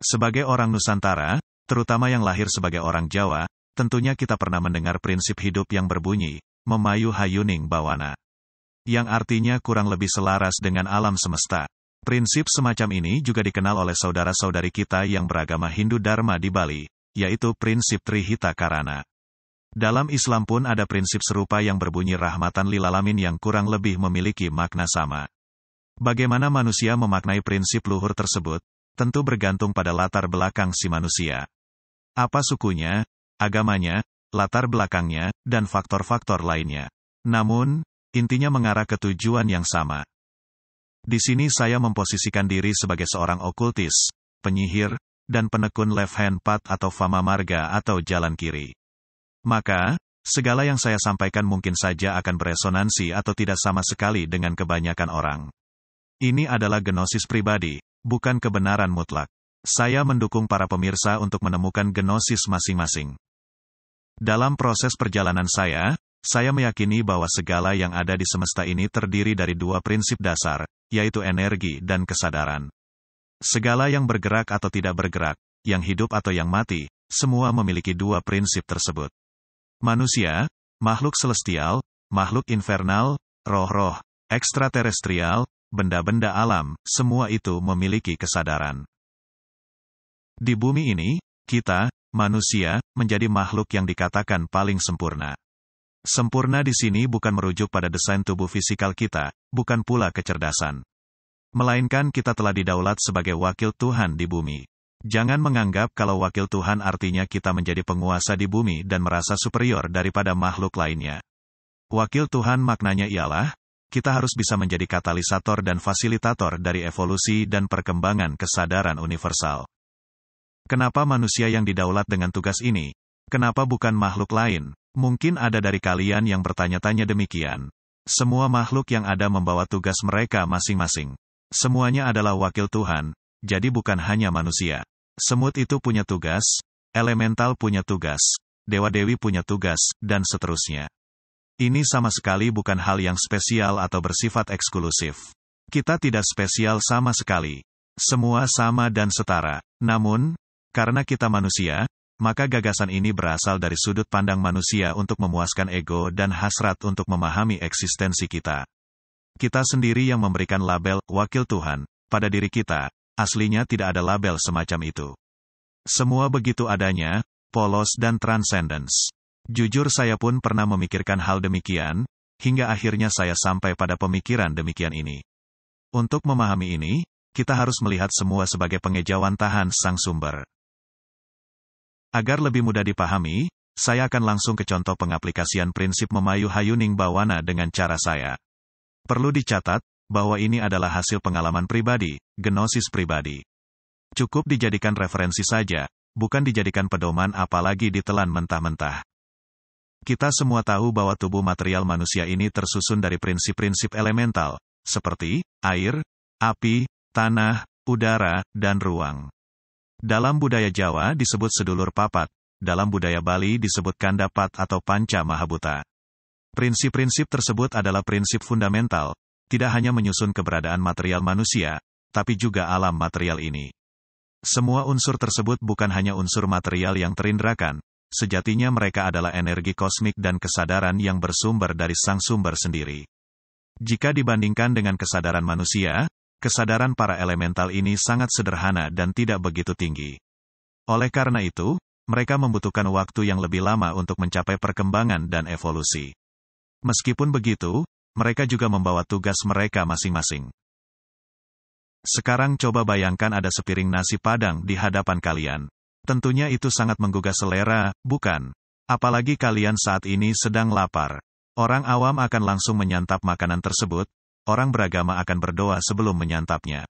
Sebagai orang Nusantara, terutama yang lahir sebagai orang Jawa, tentunya kita pernah mendengar prinsip hidup yang berbunyi, memayu hayuning bawana. Yang artinya kurang lebih selaras dengan alam semesta. Prinsip semacam ini juga dikenal oleh saudara-saudari kita yang beragama Hindu Dharma di Bali, yaitu prinsip Trihita Karana. Dalam Islam pun ada prinsip serupa yang berbunyi rahmatan lilalamin yang kurang lebih memiliki makna sama. Bagaimana manusia memaknai prinsip luhur tersebut, tentu bergantung pada latar belakang si manusia. Apa sukunya, agamanya, latar belakangnya, dan faktor-faktor lainnya. Namun, intinya mengarah ke tujuan yang sama. Di sini saya memposisikan diri sebagai seorang okultis, penyihir, dan penekun left hand path atau fama marga atau jalan kiri. Maka, segala yang saya sampaikan mungkin saja akan beresonansi atau tidak sama sekali dengan kebanyakan orang. Ini adalah genosis pribadi, bukan kebenaran mutlak. Saya mendukung para pemirsa untuk menemukan genosis masing-masing. Dalam proses perjalanan saya, saya meyakini bahwa segala yang ada di semesta ini terdiri dari dua prinsip dasar, yaitu energi dan kesadaran. Segala yang bergerak atau tidak bergerak, yang hidup atau yang mati, semua memiliki dua prinsip tersebut. Manusia, makhluk celestial, makhluk infernal, roh-roh, ekstraterestrial, benda-benda alam, semua itu memiliki kesadaran. Di bumi ini, kita, manusia, menjadi makhluk yang dikatakan paling sempurna. Sempurna di sini bukan merujuk pada desain tubuh fisikal kita, bukan pula kecerdasan. Melainkan kita telah didaulat sebagai wakil Tuhan di bumi. Jangan menganggap kalau wakil Tuhan artinya kita menjadi penguasa di bumi dan merasa superior daripada makhluk lainnya. Wakil Tuhan maknanya ialah, kita harus bisa menjadi katalisator dan fasilitator dari evolusi dan perkembangan kesadaran universal. Kenapa manusia yang didaulat dengan tugas ini? Kenapa bukan makhluk lain? Mungkin ada dari kalian yang bertanya-tanya demikian. Semua makhluk yang ada membawa tugas mereka masing-masing. Semuanya adalah wakil Tuhan, jadi bukan hanya manusia. Semut itu punya tugas, elemental punya tugas, dewa-dewi punya tugas, dan seterusnya. Ini sama sekali bukan hal yang spesial atau bersifat eksklusif. Kita tidak spesial sama sekali. Semua sama dan setara. Namun, karena kita manusia, maka gagasan ini berasal dari sudut pandang manusia untuk memuaskan ego dan hasrat untuk memahami eksistensi kita. Kita sendiri yang memberikan label wakil Tuhan pada diri kita, aslinya tidak ada label semacam itu. Semua begitu adanya, polos dan transcendence. Jujur saya pun pernah memikirkan hal demikian, hingga akhirnya saya sampai pada pemikiran demikian ini. Untuk memahami ini, kita harus melihat semua sebagai pengejawantahan tahan sang sumber. Agar lebih mudah dipahami, saya akan langsung ke contoh pengaplikasian prinsip memayu hayuning bawana dengan cara saya. Perlu dicatat, bahwa ini adalah hasil pengalaman pribadi, genosis pribadi. Cukup dijadikan referensi saja, bukan dijadikan pedoman apalagi ditelan mentah-mentah. Kita semua tahu bahwa tubuh material manusia ini tersusun dari prinsip-prinsip elemental, seperti air, api, tanah, udara, dan ruang. Dalam budaya Jawa disebut sedulur papat, dalam budaya Bali disebut kandapat atau panca mahabuta. Prinsip-prinsip tersebut adalah prinsip fundamental, tidak hanya menyusun keberadaan material manusia, tapi juga alam material ini. Semua unsur tersebut bukan hanya unsur material yang terindrakan, sejatinya mereka adalah energi kosmik dan kesadaran yang bersumber dari sang sumber sendiri. Jika dibandingkan dengan kesadaran manusia, kesadaran para elemental ini sangat sederhana dan tidak begitu tinggi. Oleh karena itu, mereka membutuhkan waktu yang lebih lama untuk mencapai perkembangan dan evolusi. Meskipun begitu, mereka juga membawa tugas mereka masing-masing. Sekarang coba bayangkan ada sepiring nasi padang di hadapan kalian. Tentunya itu sangat menggugah selera, bukan? Apalagi kalian saat ini sedang lapar. Orang awam akan langsung menyantap makanan tersebut, orang beragama akan berdoa sebelum menyantapnya.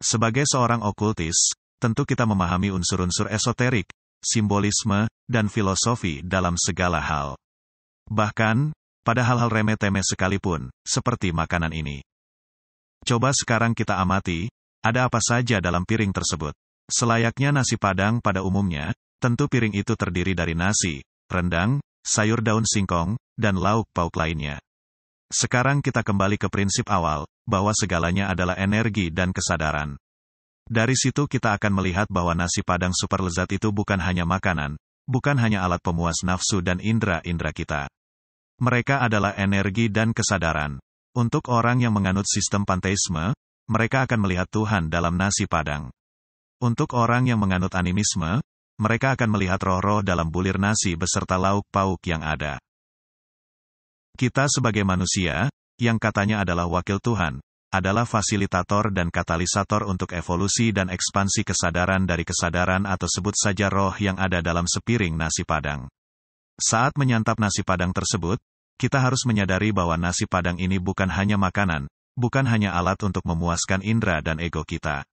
Sebagai seorang okultis, tentu kita memahami unsur-unsur esoterik, simbolisme, dan filosofi dalam segala hal. Bahkan, pada hal-hal remeh-temeh sekalipun, seperti makanan ini. Coba sekarang kita amati, ada apa saja dalam piring tersebut. Selayaknya nasi padang pada umumnya, tentu piring itu terdiri dari nasi, rendang, sayur daun singkong, dan lauk pauk lainnya. Sekarang kita kembali ke prinsip awal, bahwa segalanya adalah energi dan kesadaran. Dari situ kita akan melihat bahwa nasi padang super lezat itu bukan hanya makanan, bukan hanya alat pemuas nafsu dan indera-indera kita. Mereka adalah energi dan kesadaran. Untuk orang yang menganut sistem panteisme, mereka akan melihat Tuhan dalam nasi padang. Untuk orang yang menganut animisme, mereka akan melihat roh-roh dalam bulir nasi beserta lauk pauk yang ada. Kita sebagai manusia, yang katanya adalah wakil Tuhan, adalah fasilitator dan katalisator untuk evolusi dan ekspansi kesadaran dari kesadaran atau sebut saja roh yang ada dalam sepiring nasi padang. Saat menyantap nasi padang tersebut, kita harus menyadari bahwa nasi padang ini bukan hanya makanan, bukan hanya alat untuk memuaskan indera dan ego kita.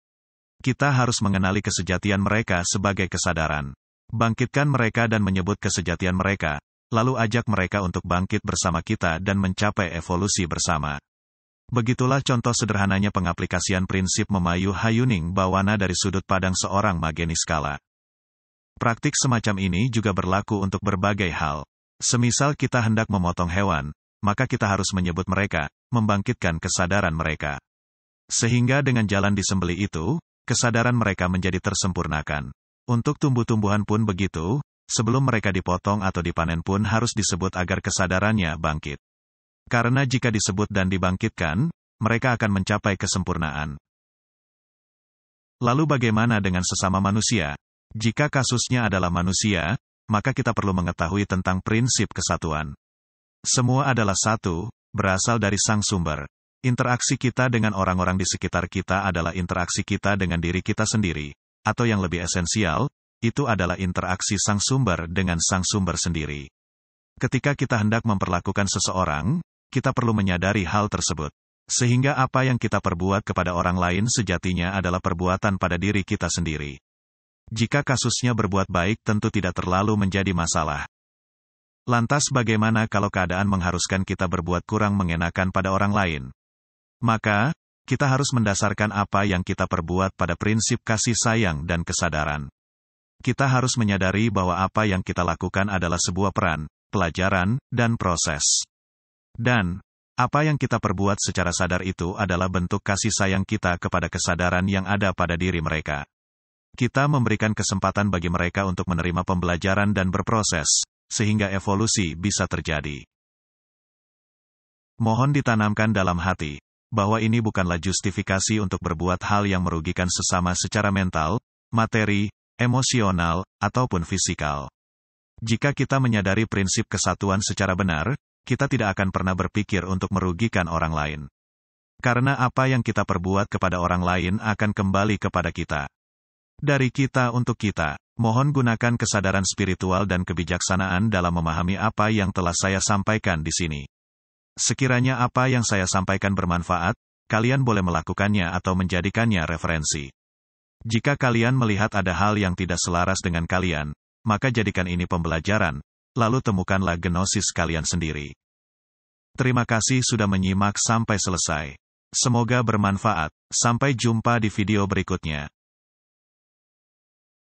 Kita harus mengenali kesejatian mereka sebagai kesadaran. Bangkitkan mereka dan menyebut kesejatian mereka, lalu ajak mereka untuk bangkit bersama kita dan mencapai evolusi bersama. Begitulah contoh sederhananya pengaplikasian prinsip memayu hayuning bawana dari sudut padang seorang mageniskala. Praktik semacam ini juga berlaku untuk berbagai hal. Semisal kita hendak memotong hewan, maka kita harus menyebut mereka, membangkitkan kesadaran mereka. Sehingga dengan jalan disembeli itu, kesadaran mereka menjadi tersempurnakan. Untuk tumbuh-tumbuhan pun begitu, sebelum mereka dipotong atau dipanen pun harus disebut agar kesadarannya bangkit. Karena jika disebut dan dibangkitkan, mereka akan mencapai kesempurnaan. Lalu bagaimana dengan sesama manusia? Jika kasusnya adalah manusia, maka kita perlu mengetahui tentang prinsip kesatuan. Semua adalah satu, berasal dari sang sumber. Interaksi kita dengan orang-orang di sekitar kita adalah interaksi kita dengan diri kita sendiri, atau yang lebih esensial, itu adalah interaksi sang sumber dengan sang sumber sendiri. Ketika kita hendak memperlakukan seseorang, kita perlu menyadari hal tersebut. Sehingga apa yang kita perbuat kepada orang lain sejatinya adalah perbuatan pada diri kita sendiri. Jika kasusnya berbuat baik tentu tidak terlalu menjadi masalah. Lantas bagaimana kalau keadaan mengharuskan kita berbuat kurang mengenakan pada orang lain? Maka, kita harus mendasarkan apa yang kita perbuat pada prinsip kasih sayang dan kesadaran. Kita harus menyadari bahwa apa yang kita lakukan adalah sebuah peran, pelajaran, dan proses. Dan, apa yang kita perbuat secara sadar itu adalah bentuk kasih sayang kita kepada kesadaran yang ada pada diri mereka. Kita memberikan kesempatan bagi mereka untuk menerima pembelajaran dan berproses, sehingga evolusi bisa terjadi. Mohon ditanamkan dalam hati bahwa ini bukanlah justifikasi untuk berbuat hal yang merugikan sesama secara mental, materi, emosional, ataupun fisikal. Jika kita menyadari prinsip kesatuan secara benar, kita tidak akan pernah berpikir untuk merugikan orang lain. Karena apa yang kita perbuat kepada orang lain akan kembali kepada kita. Dari kita untuk kita, mohon gunakan kesadaran spiritual dan kebijaksanaan dalam memahami apa yang telah saya sampaikan di sini. Sekiranya apa yang saya sampaikan bermanfaat, kalian boleh melakukannya atau menjadikannya referensi. Jika kalian melihat ada hal yang tidak selaras dengan kalian, maka jadikan ini pembelajaran, lalu temukanlah genosis kalian sendiri. Terima kasih sudah menyimak sampai selesai. Semoga bermanfaat. Sampai jumpa di video berikutnya.